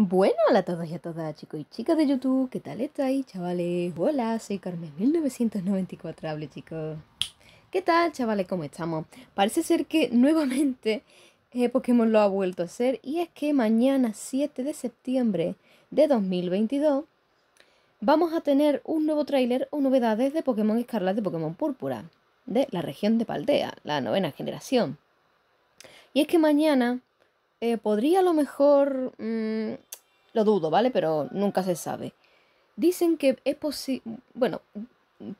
Bueno, hola a todos y a todas, chicos y chicas de YouTube, ¿qué tal estáis, chavales? Hola, soy Carmen1994, hable chicos. ¿Qué tal, chavales? ¿Cómo estamos? Parece ser que nuevamente eh, Pokémon lo ha vuelto a hacer y es que mañana 7 de septiembre de 2022 vamos a tener un nuevo tráiler o novedades de Pokémon Escarlata de Pokémon Púrpura de la región de Paldea, la novena generación. Y es que mañana eh, podría a lo mejor... Mm, lo dudo, ¿vale? Pero nunca se sabe. Dicen que es posible, bueno,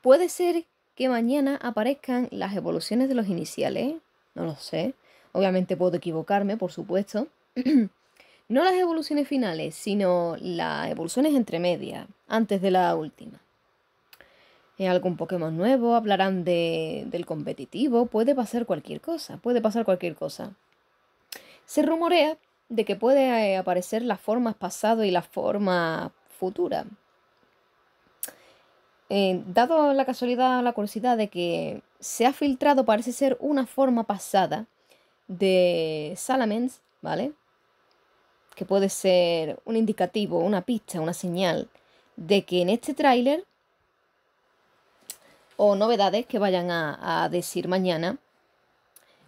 puede ser que mañana aparezcan las evoluciones de los iniciales, ¿eh? no lo sé. Obviamente puedo equivocarme, por supuesto. no las evoluciones finales, sino las evoluciones entre medias, antes de la última. En algún Pokémon nuevo, hablarán del competitivo, puede pasar cualquier cosa, puede pasar cualquier cosa. Se rumorea de que puede eh, aparecer las formas pasado y las formas futuras. Eh, dado la casualidad la curiosidad de que se ha filtrado, parece ser una forma pasada de Salamence, ¿vale? Que puede ser un indicativo, una pista, una señal de que en este tráiler o novedades que vayan a, decir mañana,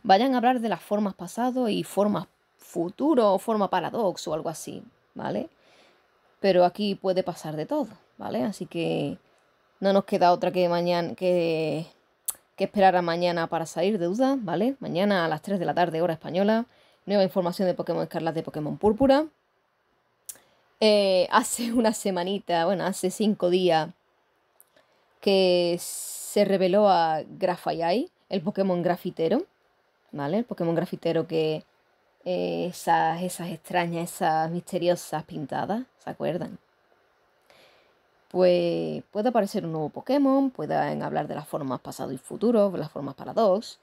vayan a hablar de las formas pasadas y formas futuro o forma paradoxo o algo así, ¿vale? Pero aquí puede pasar de todo, ¿vale? Así que no nos queda otra que mañana que, que esperar a mañana para salir de duda, ¿vale? Mañana a las 3 de la tarde, hora española, nueva información de Pokémon Escarlata de Pokémon Púrpura. Eh, hace una semanita, bueno, hace cinco días que se reveló a Grafayai, el Pokémon grafitero, ¿vale? El Pokémon grafitero que esas, esas extrañas, esas misteriosas pintadas, ¿se acuerdan? Pues puede aparecer un nuevo Pokémon, pueden hablar de las formas pasado y futuro, las formas para dos.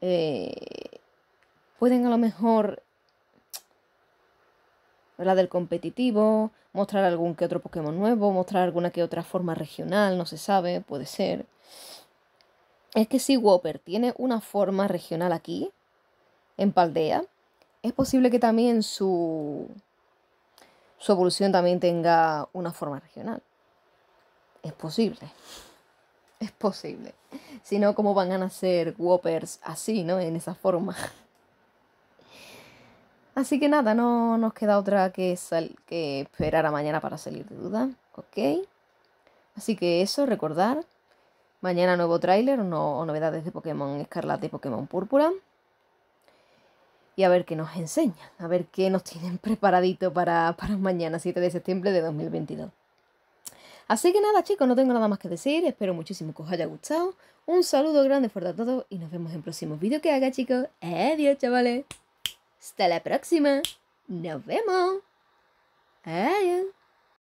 Eh, pueden a lo mejor la del competitivo, mostrar algún que otro Pokémon nuevo, mostrar alguna que otra forma regional, no se sabe, puede ser. Es que si Whopper tiene una forma regional aquí, en Paldea, es posible que también su, su evolución también tenga una forma regional. Es posible. Es posible. Si no, ¿cómo van a nacer Whoppers así, ¿no? En esa forma. Así que nada, no nos queda otra que, que esperar a mañana para salir de duda, ¿ok? Así que eso, recordar. Mañana nuevo tráiler o novedades de Pokémon Escarlata y Pokémon Púrpura y a ver qué nos enseñan, a ver qué nos tienen preparadito para, mañana 7 de septiembre de 2022. Así que nada chicos, no tengo nada más que decir, espero muchísimo que os haya gustado. Un saludo grande fuerte a todos y nos vemos en próximo vídeo que haga chicos. Adiós chavales. Hasta la próxima. Nos vemos. Adiós.